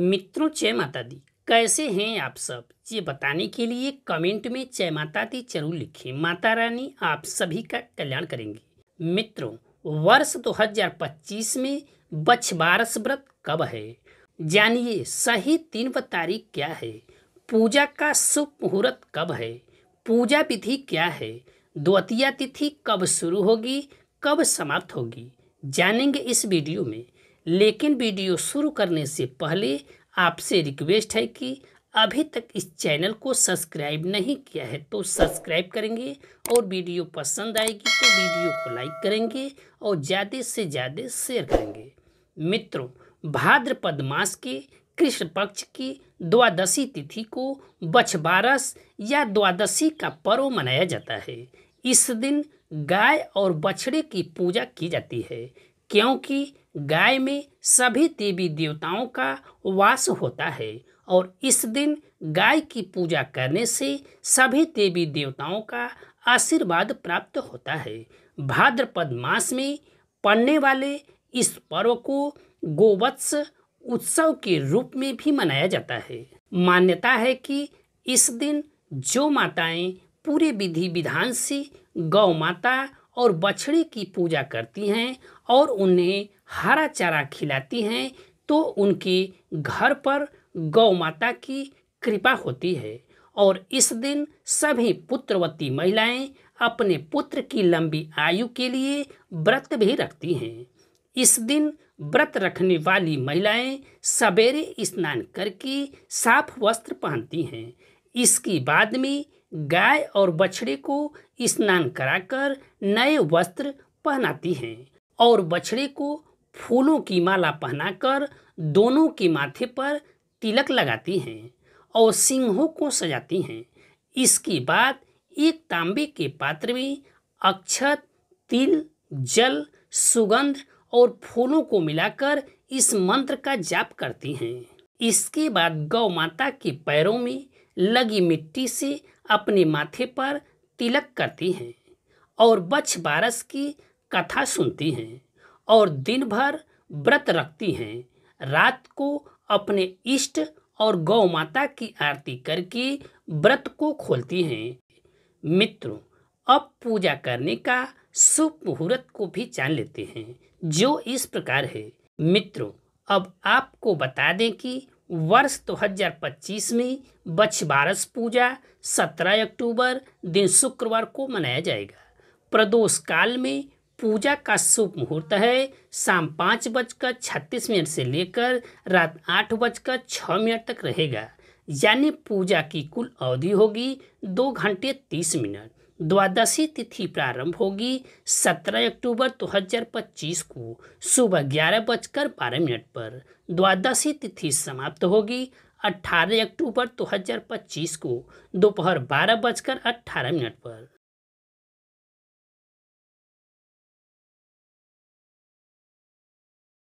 मित्रों जय माता दी कैसे हैं आप सब ये बताने के लिए कमेंट में जय माता दी जरूर लिखें माता रानी आप सभी का कल्याण करेंगी मित्रों वर्ष 2025 में बछबारस व्रत कब है जानिए सही दिन व तारीख क्या है पूजा का शुभ मुहूर्त कब है पूजा विधि क्या है द्वितीय तिथि कब शुरू होगी कब समाप्त होगी जानेंगे इस वीडियो में लेकिन वीडियो शुरू करने से पहले आपसे रिक्वेस्ट है कि अभी तक इस चैनल को सब्सक्राइब नहीं किया है तो सब्सक्राइब करेंगे और वीडियो पसंद आएगी तो वीडियो को लाइक करेंगे और ज़्यादा से ज़्यादा शेयर करेंगे मित्रों भाद्रपद मास के कृष्ण पक्ष की द्वादशी तिथि को बछबारस या द्वादशी का पर्व मनाया जाता है इस दिन गाय और बछड़े की पूजा की जाती है क्योंकि गाय में सभी देवी देवताओं का वास होता है और इस दिन गाय की पूजा करने से सभी देवी देवताओं का आशीर्वाद प्राप्त होता है भाद्रपद मास में पड़ने वाले इस पर्व को गोवत्स उत्सव के रूप में भी मनाया जाता है मान्यता है कि इस दिन जो माताएं पूरे विधि विधान से गौ माता और बछड़े की पूजा करती हैं और उन्हें हरा चारा खिलाती हैं तो उनके घर पर गौ माता की कृपा होती है और इस दिन सभी पुत्रवती महिलाएं अपने पुत्र की लंबी आयु के लिए व्रत भी रखती हैं इस दिन व्रत रखने वाली महिलाएं सवेरे स्नान करके साफ वस्त्र पहनती हैं इसकी बाद में गाय और बछड़े को स्नान कराकर नए वस्त्र पहनाती हैं और बछड़े को फूलों की माला पहनाकर दोनों के माथे पर तिलक लगाती हैं और सिंहों को सजाती हैं इसके बाद एक तांबे के पात्र में अक्षत तिल जल सुगंध और फूलों को मिलाकर इस मंत्र का जाप करती हैं इसके बाद गौ माता के पैरों में लगी मिट्टी से अपने माथे पर तिलक करती हैं और बच्छ बारस की कथा सुनती हैं और दिन भर व्रत रखती हैं रात को अपने इष्ट और गौ माता की आरती करके व्रत को खोलती हैं मित्रों अब पूजा करने का शुभ मुहूर्त को भी जान लेते हैं जो इस प्रकार है मित्रों अब आपको बता दें कि वर्ष 2025 में बच्छ बारस पूजा 17 अक्टूबर दिन शुक्रवार को मनाया जाएगा प्रदोष काल में पूजा का शुभ मुहूर्त है शाम पाँच बजकर छत्तीस मिनट से लेकर रात आठ बजकर छः मिनट तक रहेगा यानी पूजा की कुल अवधि होगी दो घंटे तीस मिनट द्वादशी तिथि प्रारंभ होगी 17 अक्टूबर 2025 को सुबह ग्यारह बजकर बारह मिनट पर द्वादशी तिथि समाप्त होगी 18 अक्टूबर 2025 को दोपहर बारह बजकर अट्ठारह मिनट पर